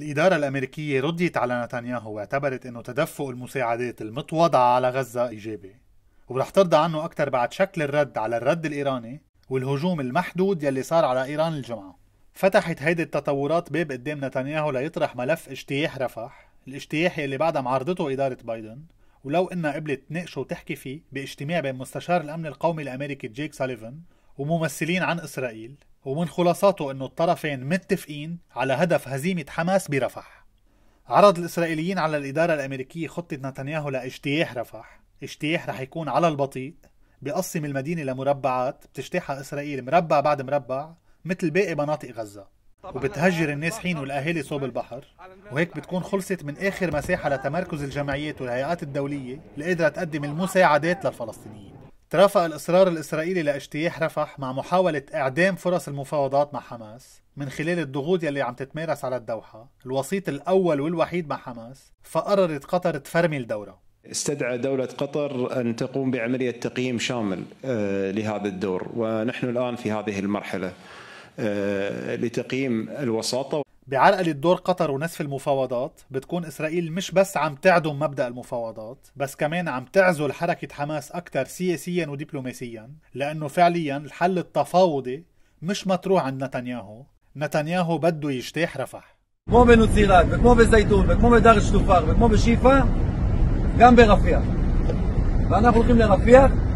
الإدارة الأمريكية رديت على نتنياهو واعتبرت أنه تدفق المساعدات المتواضعة على غزة إيجابي ورح ترضى عنه أكثر بعد شكل الرد على الرد الإيراني والهجوم المحدود يلي صار على إيران الجمعة فتحت هيدي التطورات باب قدام نتنياهو ليطرح ملف اجتياح رفح الاجتياح يلي بعدها معارضته إدارة بايدن ولو إنها قبلت تناقشه وتحكي فيه باجتماع بين مستشار الأمن القومي الأمريكي جيك ساليفن وممثلين عن إسرائيل ومن خلاصاته أنه الطرفين متفقين على هدف هزيمة حماس برفح عرض الإسرائيليين على الإدارة الأمريكية خطة نتنياهو لاجتياح رفح اجتياح رح يكون على البطيء بقسم المدينة لمربعات بتجتاحها إسرائيل مربع بعد مربع مثل باقي مناطق غزة وبتهجر النازحين والأهالي صوب البحر وهيك بتكون خلصت من آخر مساحة لتمركز الجمعيات والهيئات الدولية اللي قادرة تقدم المساعدات للفلسطينيين ترافق الإصرار الإسرائيلي لاجتياح رفح مع محاولة إعدام فرص المفاوضات مع حماس من خلال الضغوط يلي عم تتمارس على الدوحة الوسيط الأول والوحيد مع حماس فقررت قطر تفرمي الدورة استدعى دولة قطر أن تقوم بعملية تقييم شامل آه، لهذا الدور ونحن الآن في هذه المرحلة آه، لتقييم الوساطة بعرقلة دور قطر ونصف المفاوضات بتكون إسرائيل مش بس عم تعدم مبدأ المفاوضات بس كمان عم تعزل حركة حماس أكثر سياسيا ودبلوماسيا لأنه فعليا الحل التفاوضي مش مطروح عند نتنياهو نتنياهو بده يجتاح رفح مو בנוצירת, וכמו مو بدار בדר שטופר, مو بشيفا גם ברפיח. ואנחנו הולכים לרפיח,